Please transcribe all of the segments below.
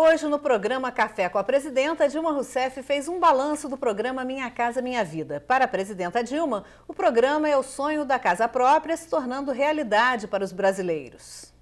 Hoje, no programa Café com a Presidenta, Dilma Rousseff fez um balanço do programa Minha Casa Minha Vida. Para a presidenta Dilma, o programa é o sonho da casa própria se tornando realidade para os brasileiros.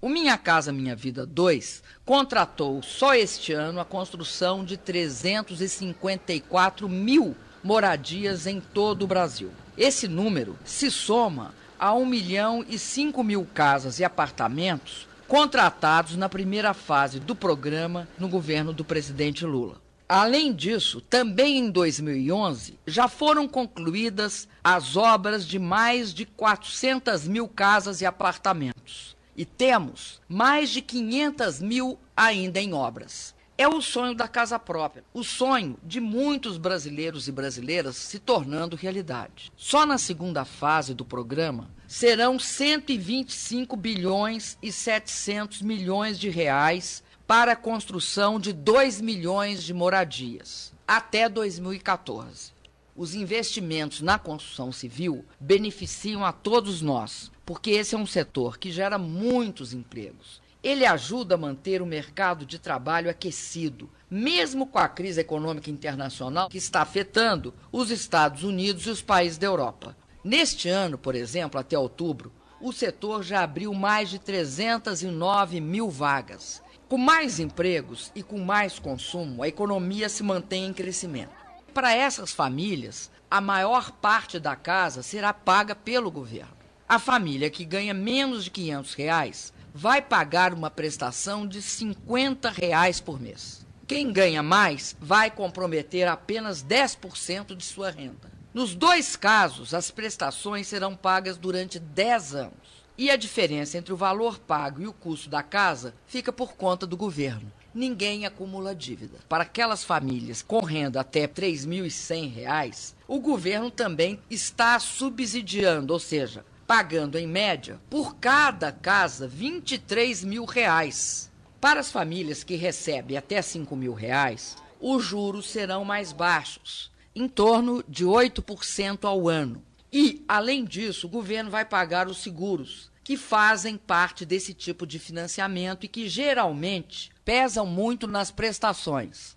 O Minha Casa Minha Vida 2 contratou só este ano a construção de 354 mil moradias em todo o Brasil. Esse número se soma a 1 milhão e 5 mil casas e apartamentos contratados na primeira fase do programa no governo do presidente Lula. Além disso, também em 2011, já foram concluídas as obras de mais de 400 mil casas e apartamentos. E temos mais de 500 mil ainda em obras. É o sonho da casa própria, o sonho de muitos brasileiros e brasileiras se tornando realidade. Só na segunda fase do programa serão 125 bilhões e 700 milhões de reais para a construção de 2 milhões de moradias até 2014. Os investimentos na construção civil beneficiam a todos nós, porque esse é um setor que gera muitos empregos ele ajuda a manter o mercado de trabalho aquecido, mesmo com a crise econômica internacional que está afetando os Estados Unidos e os países da Europa. Neste ano, por exemplo, até outubro, o setor já abriu mais de 309 mil vagas. Com mais empregos e com mais consumo, a economia se mantém em crescimento. Para essas famílias, a maior parte da casa será paga pelo governo. A família que ganha menos de 500 reais vai pagar uma prestação de 50 reais por mês. Quem ganha mais vai comprometer apenas 10% de sua renda. Nos dois casos, as prestações serão pagas durante 10 anos. E a diferença entre o valor pago e o custo da casa fica por conta do governo. Ninguém acumula dívida. Para aquelas famílias com renda até R$ 3.100, o governo também está subsidiando, ou seja, pagando em média por cada casa 23 mil reais. Para as famílias que recebem até 5 mil reais, os juros serão mais baixos, em torno de 8% ao ano. E, além disso, o governo vai pagar os seguros, que fazem parte desse tipo de financiamento e que geralmente pesam muito nas prestações.